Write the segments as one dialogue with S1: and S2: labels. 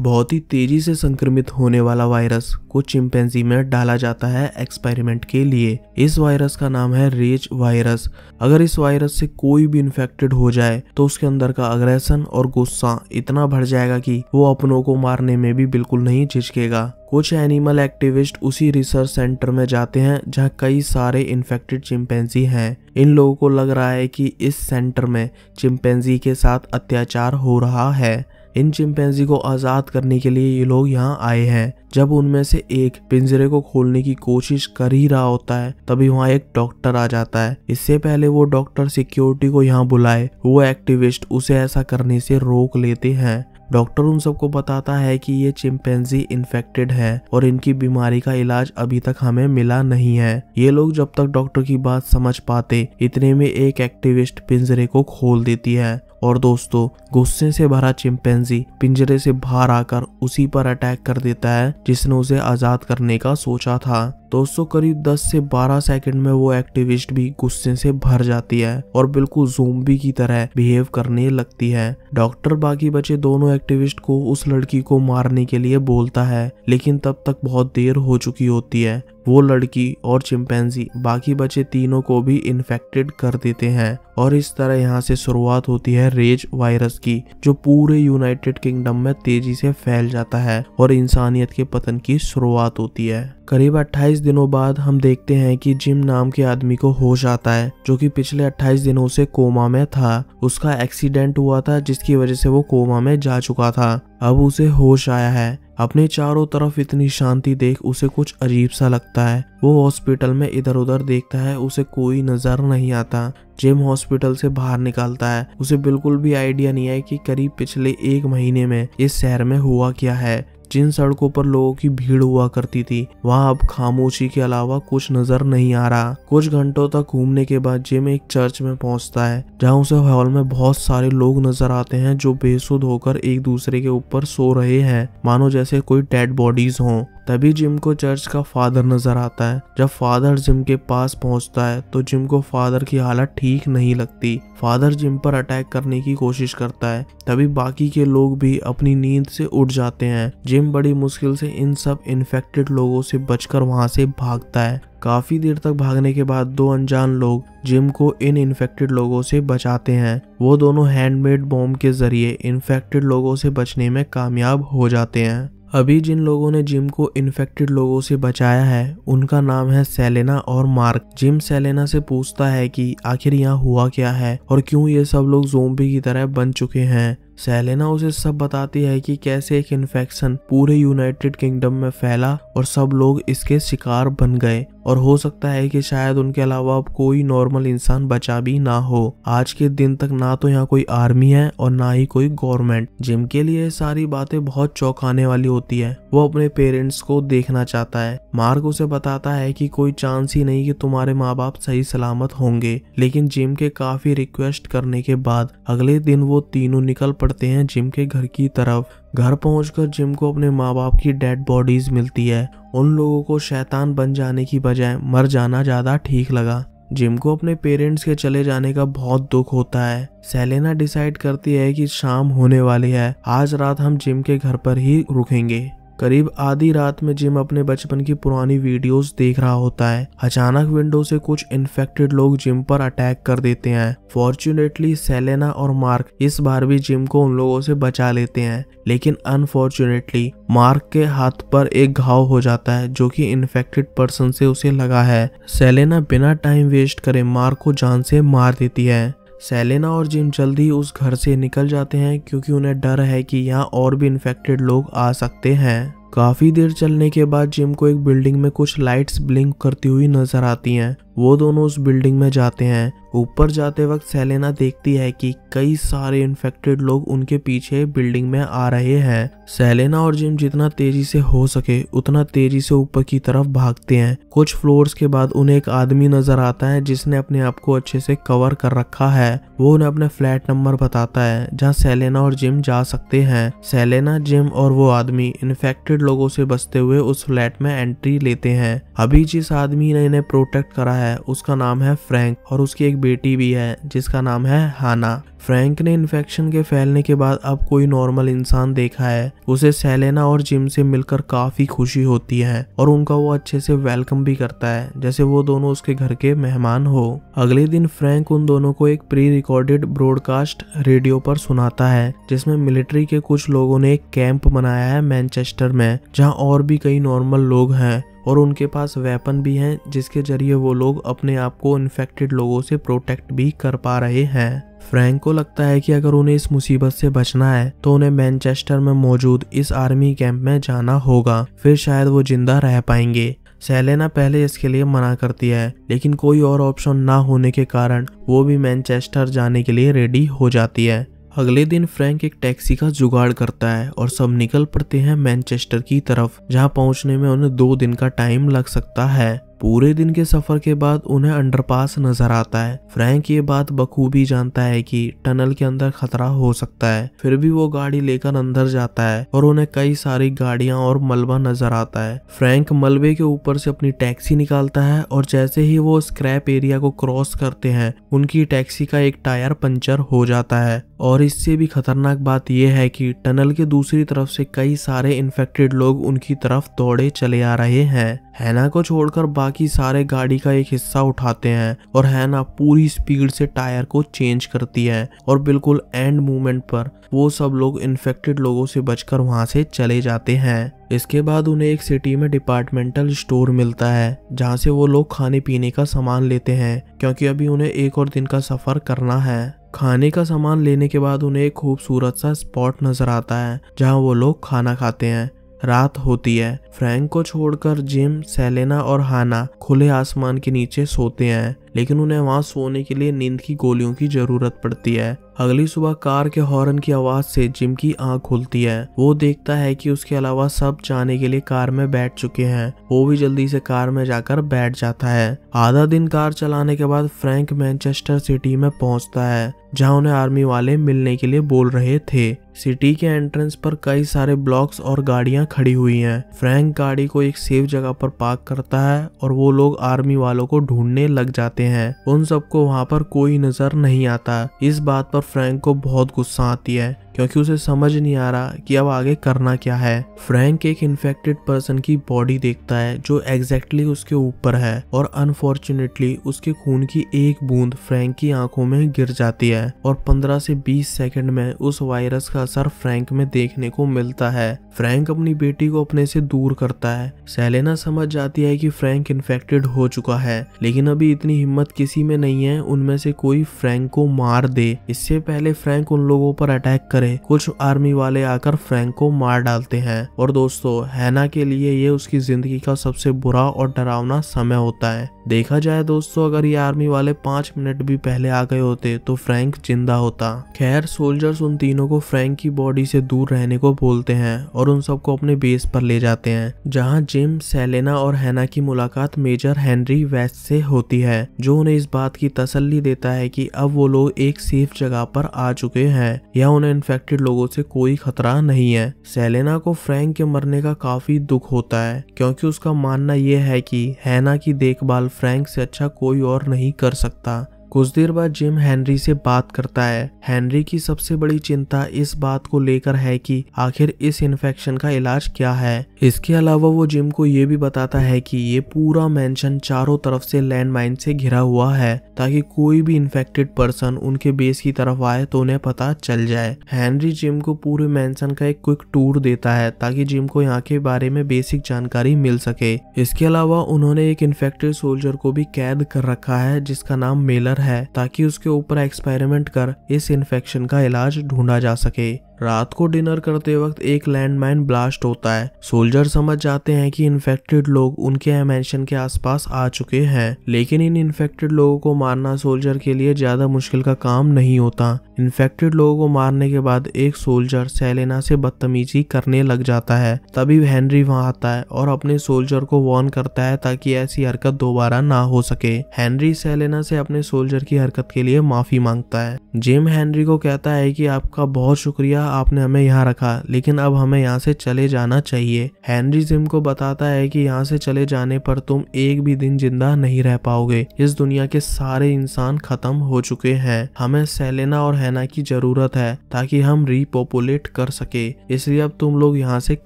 S1: बहुत ही तेजी से संक्रमित होने वाला वायरस को चिंपेंजी में डाला जाता है एक्सपेरिमेंट के लिए इस वायरस का नाम है रेज वायरस अगर इस वायरस से कोई भी इन्फेक्टेड हो जाए तो उसके अंदर का अग्रेशन और गुस्सा इतना बढ़ जाएगा कि वो अपनों को मारने में भी बिल्कुल नहीं झिझकेगा कुछ एनिमल एक्टिविस्ट उसी रिसर्च सेंटर में जाते हैं जहाँ कई सारे इन्फेक्टेड चिंपेंजी है इन लोगों को लग रहा है की इस सेंटर में चिंपेंजी के साथ अत्याचार हो रहा है इन चिंपैंजी को आज़ाद करने के लिए ये लोग यहाँ आए हैं जब उनमें से एक पिंजरे को खोलने की कोशिश कर ही रहा होता है तभी वहाँ एक डॉक्टर आ जाता है इससे पहले वो डॉक्टर सिक्योरिटी को यहाँ बुलाए वो एक्टिविस्ट उसे ऐसा करने से रोक लेते हैं डॉक्टर उन सबको बताता है कि ये चिंपैंजी इन्फेक्टेड है और इनकी बीमारी का इलाज अभी तक हमें मिला नहीं है ये लोग जब तक डॉक्टर की बात समझ पाते इतने में एक एक्टिविस्ट पिंजरे को खोल देती है और दोस्तों गुस्से से भरा चिंपेंजी पिंजरे से बाहर आकर उसी पर अटैक कर देता है जिसने उसे आजाद करने का सोचा था दोस्तों करीब 10 से 12 सेकंड में वो एक्टिविस्ट भी गुस्से से भर जाती है और बिल्कुल जोम्बी की तरह बिहेव करने लगती है डॉक्टर बाकी बचे दोनों एक्टिविस्ट को उस लड़की को मारने के लिए बोलता है लेकिन तब तक बहुत देर हो चुकी होती है वो लड़की और चिंपैंजी बाकी बचे तीनों को भी इन्फेक्टेड कर देते हैं और इस तरह यहाँ से शुरुआत होती है रेज वायरस की जो पूरे यूनाइटेड किंगडम में तेजी से फैल जाता है और इंसानियत के पतन की शुरुआत होती है करीब 28 दिनों बाद हम देखते हैं कि जिम नाम के आदमी को होश आता है जो कि पिछले 28 दिनों से कोमा में था उसका एक्सीडेंट हुआ था जिसकी वजह से वो कोमा में जा चुका था अब उसे होश आया है अपने चारों तरफ इतनी शांति देख उसे कुछ अजीब सा लगता है वो हॉस्पिटल में इधर उधर देखता है उसे कोई नजर नहीं आता जिम हॉस्पिटल से बाहर निकालता है उसे बिल्कुल भी आइडिया नहीं है कि करीब पिछले एक महीने में इस शहर में हुआ क्या है जिन सड़कों पर लोगों की भीड़ हुआ करती थी वहाँ अब खामोशी के अलावा कुछ नजर नहीं आ रहा कुछ घंटों तक घूमने के बाद जिम एक चर्च में पहुंचता है जहाँ उसे हॉल में बहुत सारे लोग नजर आते हैं जो बेसुध होकर एक दूसरे के ऊपर सो रहे हैं मानो जैसे कोई डेड बॉडीज हों तभी जिम को चर्च का फादर नजर आता है जब फादर जिम के पास पहुंचता है तो जिम को फादर की हालत ठीक नहीं लगती फादर जिम पर अटैक करने की कोशिश करता है तभी बाकी के लोग भी अपनी नींद से उठ जाते हैं जिम बड़ी मुश्किल से इन सब इन्फेक्टेड लोगों से बचकर वहां से भागता है काफी देर तक भागने के बाद दो अनजान लोग जिम को इन इन्फेक्टेड लोगों से बचाते हैं वो दोनों हैंडमेड बॉम्ब के जरिए इन्फेक्टेड लोगों से बचने में कामयाब हो जाते हैं अभी जिन लोगों ने जिम को इन्फेक्टेड लोगों से बचाया है उनका नाम है सेलेना और मार्क जिम सेलेना से पूछता है कि आखिर यहाँ हुआ क्या है और क्यों ये सब लोग जोम्बी की तरह बन चुके हैं सेलेना उसे सब बताती है कि कैसे एक इन्फेक्शन पूरे यूनाइटेड किंगडम में फैला और सब लोग इसके शिकार बन गए और हो सकता है कि शायद उनके अलावा अब कोई नॉर्मल इंसान बचा भी ना हो आज के दिन तक ना तो यहाँ कोई आर्मी है और ना ही कोई गवर्नमेंट जिम के लिए सारी बातें बहुत चौंकाने वाली होती है वो अपने पेरेंट्स को देखना चाहता है मार्ग उसे बताता है कि कोई चांस ही नहीं कि तुम्हारे माँ बाप सही सलामत होंगे लेकिन जिम के काफी रिक्वेस्ट करने के बाद अगले दिन वो तीनों निकल पड़ते हैं जिम के घर की तरफ घर पहुंचकर जिम को अपने माँ बाप की डेड बॉडीज मिलती है उन लोगों को शैतान बन जाने की बजाय मर जाना ज़्यादा ठीक लगा जिम को अपने पेरेंट्स के चले जाने का बहुत दुख होता है सेलेना डिसाइड करती है कि शाम होने वाली है आज रात हम जिम के घर पर ही रुकेंगे करीब आधी रात में जिम अपने बचपन की पुरानी वीडियोस देख रहा होता है अचानक विंडो से कुछ इन्फेक्टेड लोग जिम पर अटैक कर देते हैं फॉर्चुनेटली सेलेना और मार्क इस बार भी जिम को उन लोगों से बचा लेते हैं लेकिन अनफॉर्चुनेटली मार्क के हाथ पर एक घाव हो जाता है जो कि इन्फेक्टेड पर्सन से उसे लगा है सेलेना बिना टाइम वेस्ट करे मार्क को जान से मार देती है सेलेना और जिम जल्द ही उस घर से निकल जाते हैं क्योंकि उन्हें डर है कि यहाँ और भी इन्फेक्टेड लोग आ सकते हैं काफी देर चलने के बाद जिम को एक बिल्डिंग में कुछ लाइट्स ब्लिंक करती हुई नजर आती हैं वो दोनों उस बिल्डिंग में जाते हैं ऊपर जाते वक्त सेलेना देखती है कि कई सारे इन्फेक्टेड लोग उनके पीछे बिल्डिंग में आ रहे हैं सेलेना और जिम जितना तेजी से हो सके उतना तेजी से ऊपर की तरफ भागते हैं कुछ फ्लोर्स के बाद उन्हें एक आदमी नजर आता है जिसने अपने आप को अच्छे से कवर कर रखा है वो उन्हें अपने फ्लैट नंबर बताता है जहाँ सेलेना और जिम जा सकते हैं सेलेना जिम और वो आदमी इन्फेक्टेड लोगों से बसते हुए उस फ्लैट में एंट्री लेते हैं अभी जिस आदमी ने इन्हें प्रोटेक्ट करा है है उसका नाम है फ्रैंक और उसकी एक बेटी भी है जिसका नाम है हाना फ्रैंक ने इन्फेक्शन के फैलने के बाद अब कोई नॉर्मल इंसान देखा है उसे सेलेना और जिम से मिलकर काफी खुशी होती है और उनका वो अच्छे से वेलकम भी करता है जैसे वो दोनों उसके घर के मेहमान हो अगले दिन फ्रैंक उन दोनों को एक प्री रिकॉर्डेड ब्रॉडकास्ट रेडियो पर सुनाता है जिसमें मिलिट्री के कुछ लोगों ने एक कैंप बनाया है मैनचेस्टर में जहाँ और भी कई नॉर्मल लोग हैं और उनके पास वेपन भी हैं जिसके जरिए वो लोग अपने आप को इन्फेक्टेड लोगों से प्रोटेक्ट भी कर पा रहे हैं फ्रैंक को लगता है कि अगर उन्हें इस मुसीबत से बचना है तो उन्हें मैनचेस्टर में मौजूद इस आर्मी कैंप में जाना होगा फिर शायद वो जिंदा रह पाएंगे सेलेना पहले इसके लिए मना करती है लेकिन कोई और ऑप्शन ना होने के कारण वो भी मैनचेस्टर जाने के लिए रेडी हो जाती है अगले दिन फ्रैंक एक टैक्सी का जुगाड़ करता है और सब निकल पड़ते हैं मैनचेस्टर की तरफ जहां पहुंचने में उन्हें दो दिन का टाइम लग सकता है पूरे दिन के सफर के बाद उन्हें अंडरपास नजर आता है फ्रैंक ये बात बखूबी जानता है कि टनल के अंदर खतरा हो सकता है फिर भी वो गाड़ी लेकर अंदर जाता है और उन्हें कई सारी गाड़ियां और मलबा नजर आता है फ्रैंक मलबे के ऊपर से अपनी टैक्सी निकालता है और जैसे ही वो स्क्रैप एरिया को क्रॉस करते हैं उनकी टैक्सी का एक टायर पंचर हो जाता है और इससे भी खतरनाक बात यह है कि टनल के दूसरी तरफ से कई सारे इन्फेक्टेड लोग उनकी तरफ दौड़े चले आ रहे हैं हैना को छोड़कर बाकी सारे गाड़ी का एक हिस्सा उठाते हैं और हैना पूरी स्पीड से टायर को चेंज करती है और बिल्कुल एंड मोमेंट पर वो सब लोग इन्फेक्टेड लोगों से बचकर वहां से चले जाते हैं इसके बाद उन्हें एक सिटी में डिपार्टमेंटल स्टोर मिलता है जहाँ से वो लोग खाने पीने का सामान लेते हैं क्योंकि अभी उन्हें एक और दिन का सफर करना है खाने का सामान लेने के बाद उन्हें एक खूबसूरत सा स्पॉट नजर आता है जहां वो लोग खाना खाते हैं रात होती है फ्रैंक को छोड़कर जिम सेलेना और हाना खुले आसमान के नीचे सोते हैं लेकिन उन्हें वहां सोने के लिए नींद की गोलियों की जरूरत पड़ती है अगली सुबह कार के हॉर्न की आवाज से जिम की आंख खुलती है वो देखता है कि उसके अलावा सब जाने के लिए कार में बैठ चुके हैं वो भी जल्दी से कार में जाकर बैठ जाता है आधा दिन कार चलाने के बाद फ्रैंक मैनचेस्टर सिटी में पहुंचता है जहां उन्हें आर्मी वाले मिलने के लिए बोल रहे थे सिटी के एंट्रेंस पर कई सारे ब्लॉक्स और गाड़ियां खड़ी हुई हैं फ्रैंक गाड़ी को एक सेफ जगह पर पार्क करता है और वो लोग आर्मी वालों को ढूंढने लग जाते हैं उन सबको वहां पर कोई नजर नहीं आता इस बात पर फ्रैंक को बहुत गुस्सा आती है क्योंकि उसे समझ नहीं आ रहा कि अब आगे करना क्या है फ्रैंक एक इन्फेक्टेड पर्सन की बॉडी देखता है जो एग्जैक्टली उसके ऊपर है और अनफॉर्चुनेटली उसके खून की एक बूंद फ्रैंक की आंखों में गिर जाती है और 15 से 20 सेकंड में उस वायरस का असर फ्रैंक में देखने को मिलता है फ्रैंक अपनी बेटी को अपने से दूर करता है सेलेना समझ जाती है कि फ्रैंक इन्फेक्टेड हो चुका है लेकिन अभी इतनी हिम्मत किसी में नहीं है उनमें से कोई फ्रैंक को मार दे इससे पहले फ्रैंक उन लोगों पर अटैक करे कुछ आर्मी वाले आकर फ्रैंक को मार डालते हैं और दोस्तों हैना के लिए ये उसकी जिंदगी का सबसे बुरा और डरावना समय होता है देखा जाए दोस्तों अगर ये आर्मी वाले पांच मिनट भी पहले आ गए होते तो फ्रैंक जिंदा होता खैर सोल्जर्स उन तीनों को फ्रैंक की बॉडी से दूर रहने को बोलते हैं और उन सबको अपने बेस पर ले जाते हैं जहाँ जिम सेलेना और हैना की मुलाकात मेजर हेनरी वेस्ट से होती है जो उन्हें इस बात की तसल्ली देता है की अब वो लोग एक सेफ जगह पर आ चुके हैं या उन्हें इन्फेक्टेड लोगों से कोई खतरा नहीं है सेलेना को फ्रैंक के मरने का काफी दुख होता है क्योंकि उसका मानना यह है कि हैना की देखभाल फ्रैंक से अच्छा कोई और नहीं कर सकता कुछ देर बाद जिम हेनरी से बात करता है हेनरी की सबसे बड़ी चिंता इस बात को लेकर है कि आखिर इस इन्फेक्शन का इलाज क्या है इसके अलावा वो जिम को ये भी बताता है कि ये पूरा मेंशन चारों तरफ से लैंड से घिरा हुआ है ताकि कोई भी इन्फेक्टेड पर्सन उनके बेस की तरफ आए तो उन्हें पता चल जाए हेनरी जिम को पूरे मैंशन का एक क्विक टूर देता है ताकि जिम को यहाँ के बारे में बेसिक जानकारी मिल सके इसके अलावा उन्होंने एक इन्फेक्टेड सोल्जर को भी कैद कर रखा है जिसका नाम मेलर है ताकि उसके ऊपर एक्सपेरिमेंट कर इस इन्फेक्शन का इलाज ढूंढा जा सके रात को डिनर करते वक्त एक लैंडमाइन ब्लास्ट होता है सोल्जर समझ जाते हैं कि इन्फेक्टेड लोग उनके मैंशन के आसपास आ चुके हैं लेकिन इन इन्फेक्टेड लोगों को मारना सोल्जर के लिए ज्यादा मुश्किल का काम नहीं होता इन्फेक्टेड लोगों को मारने के बाद एक सोल्जर सेलेना से बदतमीजी करने लग जाता है तभी हेनरी वहां आता है और अपने सोल्जर को वार्न करता है ताकि ऐसी हरकत दोबारा ना हो सके हेनरी सेलेना से अपने सोल्जर की हरकत के लिए माफी मांगता है जिम हेनरी को कहता है कि आपका बहुत शुक्रिया आपने हमें यहाँ रखा लेकिन अब हमें यहाँ से चले जाना चाहिए हैनरी जिम को बताता है कि यहाँ से चले जाने पर तुम एक भी दिन जिंदा नहीं रह पाओगे इस दुनिया के सारे इंसान खत्म हो चुके हैं हमें सेलेना और हैना की जरूरत है ताकि हम रिपोपुलेट कर सके इसलिए अब तुम लोग यहाँ से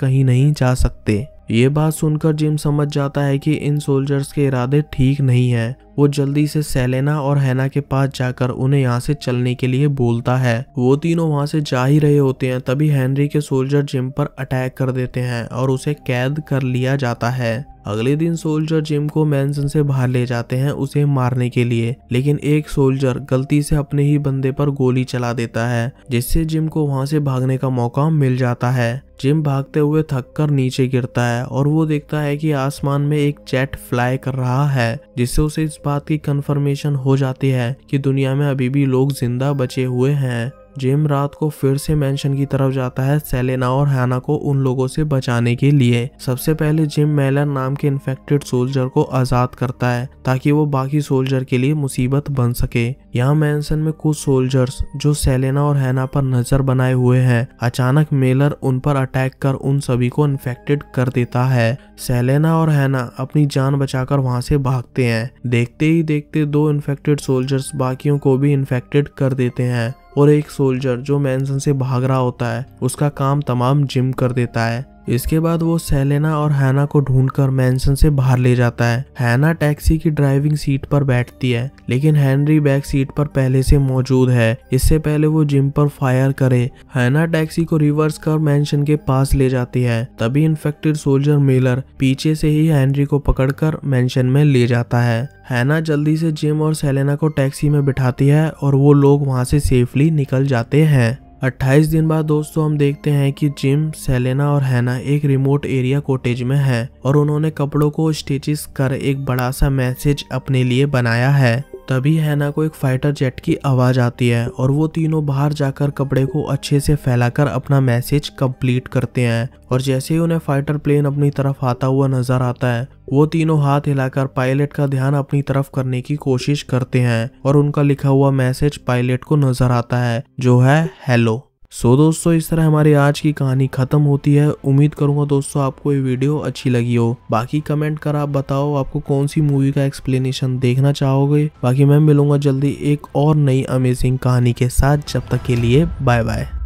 S1: कहीं नहीं जा सकते ये बात सुनकर जिम समझ जाता है कि इन सोल्जर्स के इरादे ठीक नहीं हैं। वो जल्दी से सेलेना और हैना के पास जाकर उन्हें यहाँ से चलने के लिए बोलता है वो तीनों वहाँ से जा ही रहे होते हैं तभी हेनरी के सोल्जर जिम पर अटैक कर देते हैं और उसे कैद कर लिया जाता है अगले दिन सोल्जर जिम को मैंसन से बाहर ले जाते हैं उसे मारने के लिए लेकिन एक सोल्जर गलती से अपने ही बंदे पर गोली चला देता है जिससे जिम को वहां से भागने का मौका मिल जाता है जिम भागते हुए थक कर नीचे गिरता है और वो देखता है कि आसमान में एक जेट फ्लाई कर रहा है जिससे उसे इस बात की कंफर्मेशन हो जाती है कि दुनिया में अभी भी लोग जिंदा बचे हुए हैं जिम रात को फिर से मैंशन की तरफ जाता है सेलेना और हैना को उन लोगों से बचाने के लिए सबसे पहले जिम मेलर नाम के इन्फेक्टेड सोल्जर को आजाद करता है ताकि वो बाकी सोल्जर के लिए मुसीबत बन सके यहाँ मैंसन में कुछ सोल्जर्स जो सेलेना और हैना पर नजर बनाए हुए हैं अचानक मेलर उन पर अटैक कर उन सभी को इन्फेक्टेड कर देता है सेलेना और हैना अपनी जान बचाकर वहां से भागते हैं देखते ही देखते दो इन्फेक्टेड सोल्जर्स बाकियों को भी इन्फेक्टेड कर देते हैं और एक सोल्जर जो मैंसन से भाग रहा होता है उसका काम तमाम जिम कर देता है इसके बाद वो सेलेना और हैना को ढूंढकर मैंसन से बाहर ले जाता है हैना टैक्सी की ड्राइविंग सीट पर बैठती है लेकिन हेनरी बैक सीट पर पहले से मौजूद है इससे पहले वो जिम पर फायर करे हैना टैक्सी को रिवर्स कर मैंसन के पास ले जाती है तभी इन्फेक्टेड सोल्जर मिलर पीछे से ही हेनरी को पकड़कर मैंशन में ले जाता है हैना जल्दी से जिम और सेलेना को टैक्सी में बिठाती है और वो लोग वहां से सेफली निकल जाते हैं 28 दिन बाद दोस्तों हम देखते हैं कि जिम सेलेना और हैना एक रिमोट एरिया कोटेज में है और उन्होंने कपड़ों को स्टिचिस कर एक बड़ा सा मैसेज अपने लिए बनाया है तभी हैना को एक फाइटर जेट की आवाज़ आती है और वो तीनों बाहर जाकर कपड़े को अच्छे से फैलाकर अपना मैसेज कंप्लीट करते हैं और जैसे ही उन्हें फाइटर प्लेन अपनी तरफ आता हुआ नजर आता है वो तीनों हाथ हिलाकर पायलट का ध्यान अपनी तरफ करने की कोशिश करते हैं और उनका लिखा हुआ मैसेज पायलट को नजर आता है जो है हेलो सो दोस्तों इस तरह हमारी आज की कहानी खत्म होती है उम्मीद करूंगा दोस्तों आपको ये वीडियो अच्छी लगी हो बाकी कमेंट कर आप बताओ आपको कौन सी मूवी का एक्सप्लेनेशन देखना चाहोगे बाकी मैं मिलूंगा जल्दी एक और नई अमेजिंग कहानी के साथ जब तक के लिए बाय बाय